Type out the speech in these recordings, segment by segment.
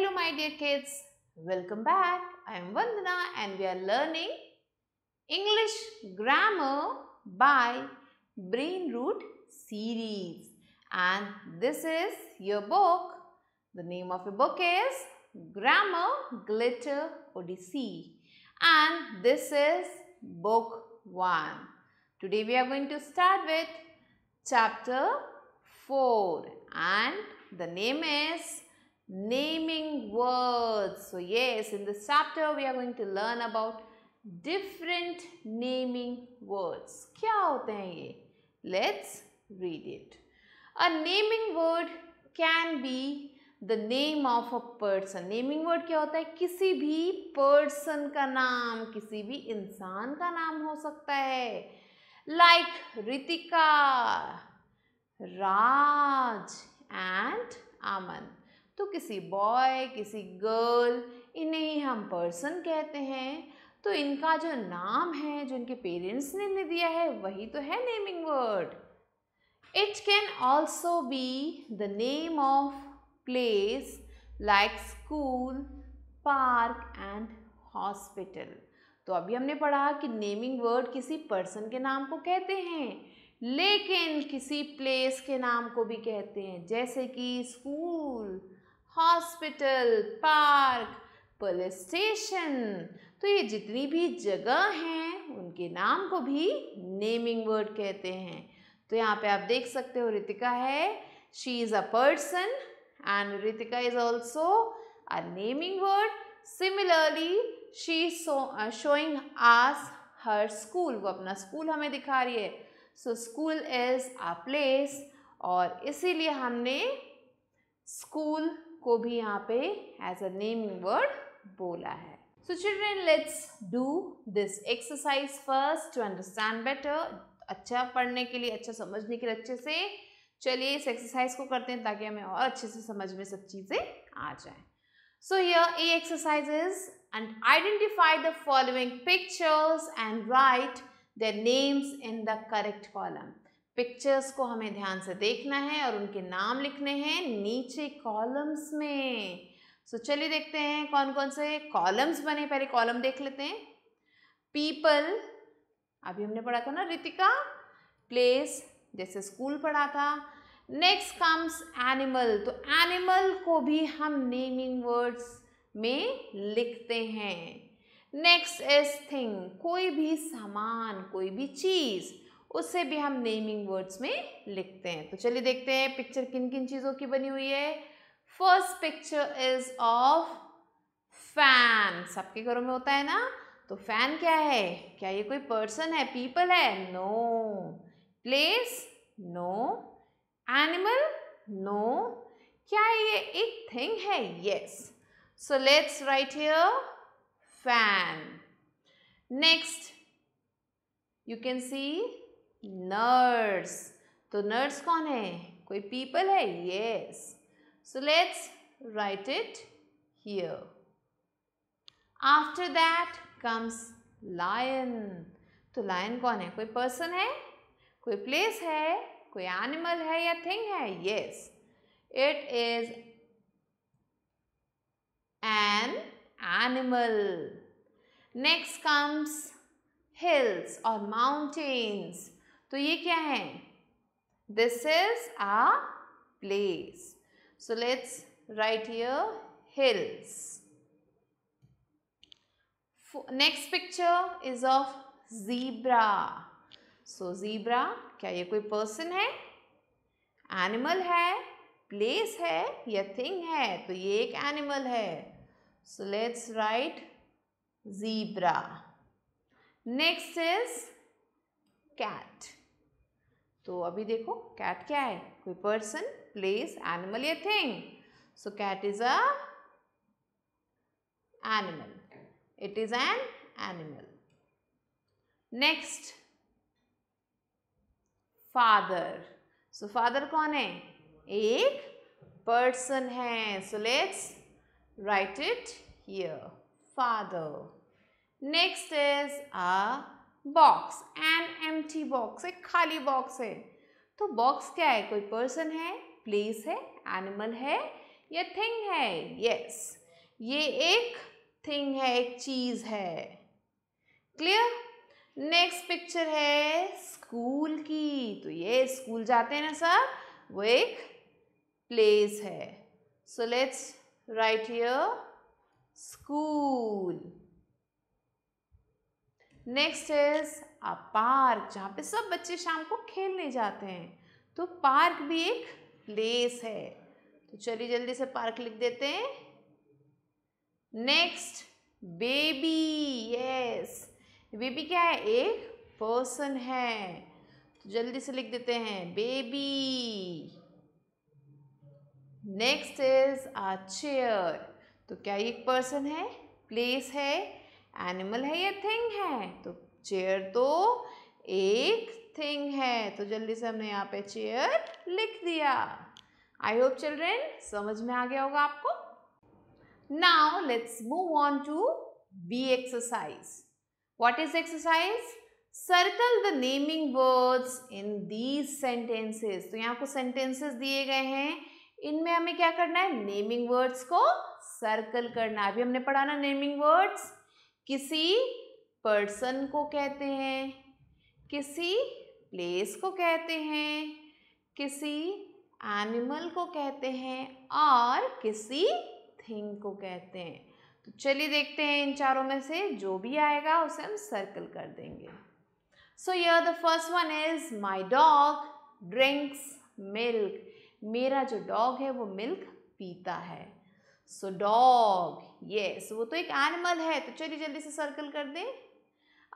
Hello my dear kids, welcome back. I am Vandana and we are learning English grammar by Brain Root series and this is your book. The name of your book is Grammar Glitter Odyssey and this is book 1. Today we are going to start with chapter 4 and the name is naming words. So yes, in this chapter we are going to learn about different naming words. kya hote hain ye Let's read it. A naming word can be the name of a person. Naming word kya hota hai kisi bhi person ka naam kisi bhi insaan ka naam ho sakta hai Like Ritika, Raj and Aman. तो किसी boy किसी girl इन्हें ही हम person कहते हैं तो इनका जो नाम है जो इनके पेरेंट्स ने इन्हें दिया है वही तो है naming word it can also be the name of place like school park and hospital तो अभी हमने पढ़ा कि नेमिंग वर्ड किसी पर्सन के नाम को कहते हैं लेकिन किसी प्लेस के नाम को भी कहते हैं जैसे कि school hospital park police station तो ये जितनी भी जगह हैं उनके नाम को भी नेमिंग वर्ड कहते हैं तो यहाँ पे आप देख सकते हो रितिका है she is a person and Ritika is also a naming word similarly she showing us her school वो अपना स्कूल हमें दिखा रही है so school is a place और इसीलिए हमने स्कूल को भी यहाँ पे एज अ नेमिंग वर्ड बोला है so children let's do this exercise first to understand better अच्छा पढ़ने के लिए अच्छा समझने के लिए अच्छे से चलिए इस एक्सरसाइज को करते हैं ताकि हमें और अच्छे से समझ में सब चीज़ें आ जाएं so here a exercise is and identify the following pictures and write the names in the correct pictures को हमें ध्यान से देखना है और उनके नाम लिखने हैं नीचे कॉलम्स में सो so, चलिए देखते हैं कौन कौन से कॉलम्स बने पहले कॉलम देख लेते हैं पीपल अभी हमने पढ़ा था ना रितिका प्लेस जैसे स्कूल पढ़ा था नेक्स्ट कम्स एनिमल तो एनिमल को भी हम नेमिंग वर्ड्स में लिखते हैं नेक्स्ट इज थिंग कोई भी सामान कोई भी चीज़ उससे भी हम नेमिंग वर्ड्स में लिखते हैं तो चलिए देखते हैं पिक्चर किन किन चीज़ों की बनी हुई है first picture is of fan सबके घरों में होता है ना तो फैन क्या है क्या ये कोई पर्सन है पीपल है no place no animal no क्या ये एक थिंग है yes so let's write here fan next you can see nurse तो नर्स कौन है कोई पीपल है yes so let's write it here after that comes lion तो लायन कौन है कोई पर्सन है कोई प्लेस है कोई एनिमल है या थिंग है yes it is an animal next comes hills और माउंटेन्स तो ये क्या है this is a place so let's write here hills next picture is of zebra so zebra क्या ये कोई पर्सन है एनिमल है प्लेस है या थिंग है तो ये एक एनिमल है so let's write zebra next is cat तो अभी देखो कैट क्या है कोई पर्सन प्लेस एनिमल या thing so cat is a animal it is an animal next father so father कौन है एक पर्सन है so let's write it here father next is a box empty box एक खाली box है तो box क्या है कोई पर्सन है प्लेस है एनिमल है या थिंग है यस ये एक थिंग है एक चीज है क्लियर नेक्स्ट पिक्चर है स्कूल की तो ये स्कूल जाते हैं ना सर वो एक प्लेस है so let's write here school next is a park जहाँ पे सब बच्चे शाम को खेलने जाते हैं तो पार्क भी एक प्लेस है तो चलिए जल्दी से पार्क लिख देते हैं नेक्स्ट बेबी यस बेबी क्या है एक पर्सन है तो जल्दी से लिख देते हैं baby next is a chair तो क्या एक पर्सन है प्लेस है एनिमल है या थिंग है तो चेयर तो एक थिंग है तो जल्दी से हमने यहाँ पे चेयर लिख दिया आई होप चिल्ड्रेन समझ में आ गया होगा आपको now let's move on to B exercise what is exercise circle the naming words in these sentences तो यहाँ को सेंटेंसेस दिए गए हैं इनमें हमें क्या करना है नेमिंग वर्ड्स को सर्कल करना अभी हमने पढ़ा ना नेमिंग वर्ड्स किसी पर्सन को कहते हैं किसी प्लेस को कहते हैं किसी एनिमल को कहते हैं और किसी थिंग को कहते हैं तो चलिए देखते हैं इन चारों में से जो भी आएगा उसे हम सर्कल कर देंगे so here the first one is my dog drinks milk मेरा जो डॉग है वो मिल्क पीता है सो डॉग यस वो तो एक एनिमल है तो चलिए जल्दी से सर्कल कर दें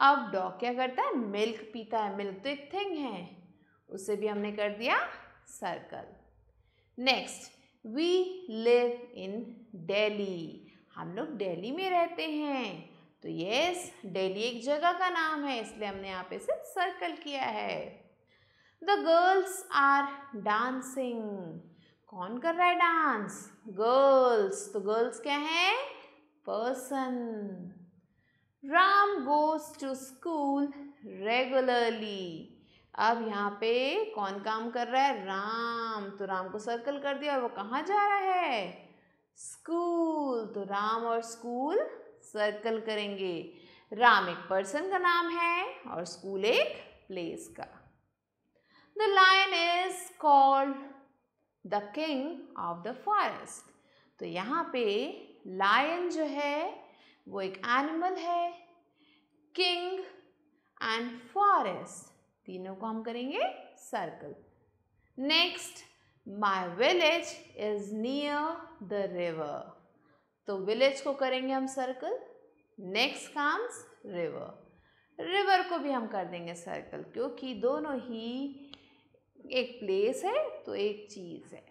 अब डॉग क्या करता है मिल्क पीता है मिल्क तो एक थिंग है उसे भी हमने कर दिया circle next we live in Delhi हम लोग डेली में रहते हैं तो यस डेली एक जगह का नाम है इसलिए हमने यहाँ पे सिर्फ सर्कल किया है द गर्ल्स आर डांसिंग कौन कर रहा है डांस गर्ल्स तो गर्ल्स क्या है person Ram goes to school regularly अब यहाँ पे कौन काम कर रहा है राम तो राम को सर्कल कर दिया और वो कहाँ जा रहा है स्कूल तो राम और स्कूल सर्कल करेंगे राम एक पर्सन का नाम है और स्कूल एक प्लेस का the lion is called the king of the forest तो यहाँ पे लायन जो है वो एक एनिमल है किंग एंड फॉरेस्ट तीनों को हम करेंगे circle next my village is near the river तो विलेज को करेंगे हम circle next comes river river को भी हम कर देंगे सर्कल क्योंकि दोनों ही एक प्लेस है तो एक चीज़ है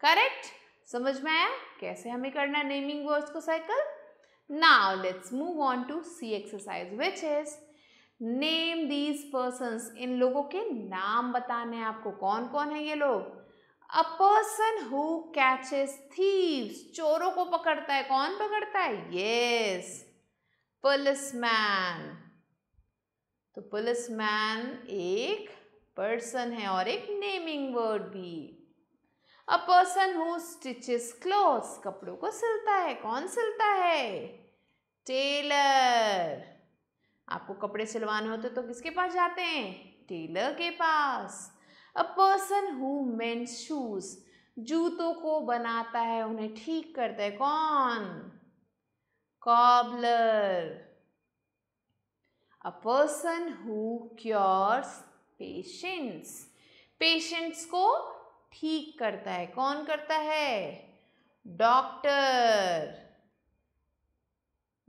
करेक्ट समझ में आया कैसे हमें करना है नेमिंग वर्ड्स को circle now let's move on to C exercise which is name these person इन लोगों के नाम बताने हैं आपको कौन कौन है ये लोग a person who catches thieves चोरों को पकड़ता है कौन पकड़ता है ये पुलिस मैन तो पुलिस मैन एक पर्सन है और एक नेमिंग वर्ड भी a person who stitches clothes कपड़ों को सिलता है कौन सिलता है टेलर आपको कपड़े सिलवाने होते तो किसके पास जाते हैं टेलर के पास अ पर्सन हु मेन शूज जूतों को बनाता है उन्हें ठीक करता है कौन cobbler a person who cures patients patients को ठीक करता है कौन करता है डॉक्टर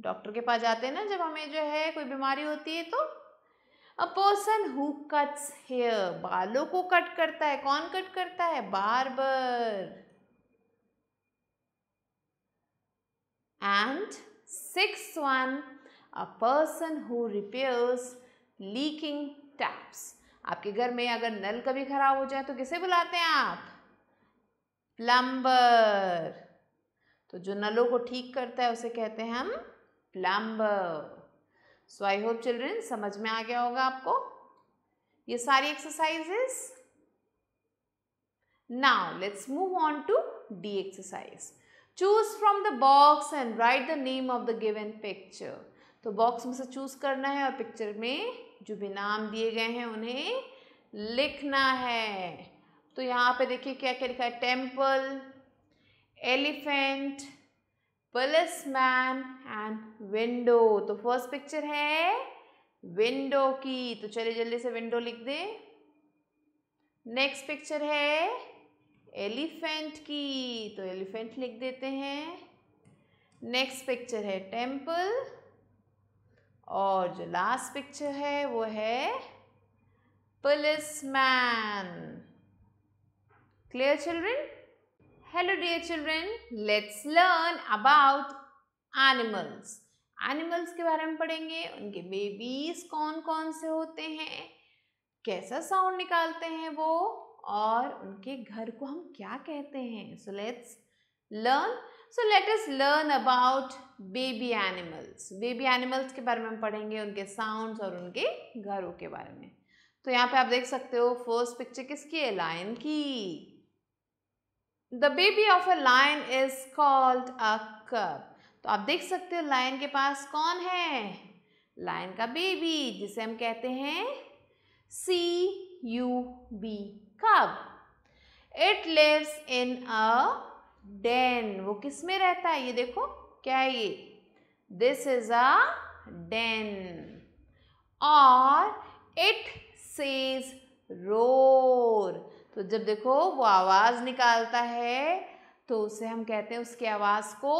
डॉक्टर के पास जाते हैं ना जब हमें जो है कोई बीमारी होती है तो a person who cuts hair बालों को कट करता है कौन कट करता है barber and six one a person who repairs leaking taps आपके घर में अगर नल कभी ख़राब हो जाए तो किसे बुलाते हैं आप प्लम्बर तो जो नलों को ठीक करता है उसे कहते हैं हम plumber so I hope children समझ में आ गया होगा आपको ये सारी exercises now let's move on to D exercise choose from the box and write the name of the given picture तो बॉक्स में से चूज करना है और पिक्चर में जो भी नाम दिए गए हैं उन्हें लिखना है तो यहाँ पे देखिए क्या क्या लिखा है temple elephant police man and window तो फर्स्ट पिक्चर है विंडो की तो चलिए जल्दी से विंडो लिख दे नेक्स्ट पिक्चर है एलिफेंट की तो एलिफेंट लिख देते हैं नेक्स्ट पिक्चर है टेम्पल और जो लास्ट पिक्चर है वो है police man clear children hello dear children let's learn about animals animals के बारे में पढ़ेंगे उनके बेबीज कौन कौन से होते हैं कैसा साउंड निकालते हैं वो और उनके घर को हम क्या कहते हैं so let's learn so let us learn about baby animals baby animals के बारे में हम पढ़ेंगे उनके साउंड्स और उनके घरों के बारे में तो यहाँ पे आप देख सकते हो फर्स्ट पिक्चर किसकी है लायन की the baby of a lion is called a cub तो आप देख सकते हो लायन के पास कौन है लायन का बेबी जिसे हम कहते हैं C U B cub it lives in a den वो किस में रहता है ये देखो क्या है ये दिस इज अ डेन और इट सेज रोर तो जब देखो वो आवाज़ निकालता है तो उसे हम कहते हैं उसकी आवाज़ को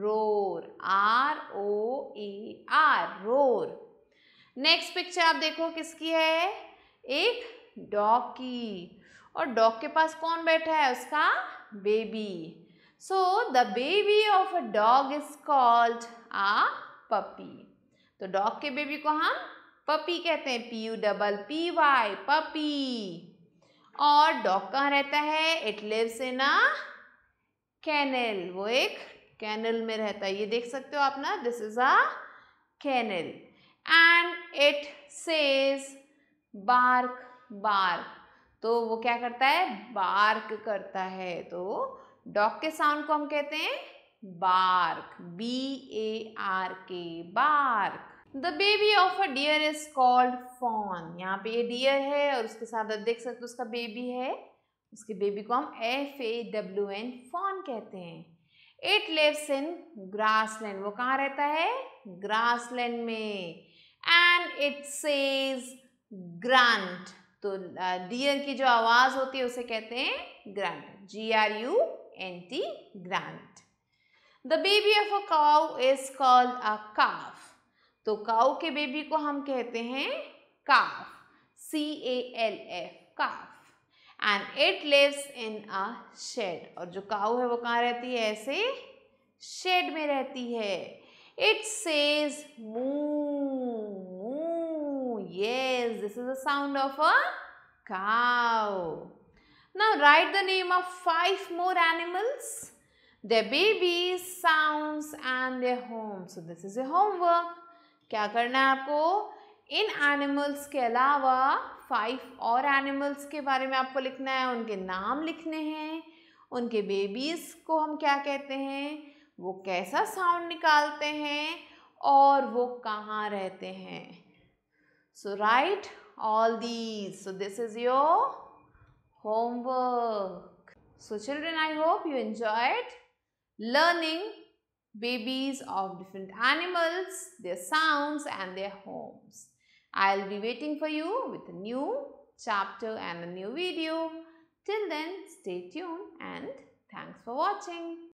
roar R O A R roar next picture आप देखो किसकी है एक डॉग की और डॉग के पास कौन बैठा है उसका baby. So the baby of a dog is called a puppy. तो dog के baby को हम puppy कहते हैं P U double P Y puppy और डॉग कहाँ रहता है it lives in a kennel वो एक कैनल में रहता है ये देख सकते हो आप ना this is a kennel and it says bark bark तो वो क्या करता है बार्क करता है तो डॉग के साउंड को हम कहते हैं bark B A R K bark the baby of a deer is called fawn यहाँ पे ये डियर है और उसके साथ आप देख सकते हो उसका बेबी है उसके बेबी को हम F A W N fawn कहते हैं it lives in grassland वो कहाँ रहता है ग्रासलैंड में एंड इट सेज ग्रांट तो डियर की जो आवाज़ होती है उसे कहते हैं grunt G R U N T grunt the baby of a cow is called a calf तो काउ के बेबी को हम कहते हैं calf C A L F calf and it lives in a shed और जो काउ है वो कहाँ रहती है ऐसे शेड में रहती है it says moo Yes, this is the sound of a cow. Now write the name of five more animals, their babies, sounds and their home. So this is your homework. kya karna hai aapko इन animals के अलावा five और animals के बारे में आपको लिखना है उनके नाम लिखने हैं उनके बेबीज़ को हम क्या कहते हैं वो कैसा साउंड निकालते हैं और वो कहाँ रहते हैं So write all these. So this is your homework. So children, I hope you enjoyed learning babies of different animals, their sounds and their homes. I'll be waiting for you with a new chapter and a new video. Till then, stay tuned and thanks for watching.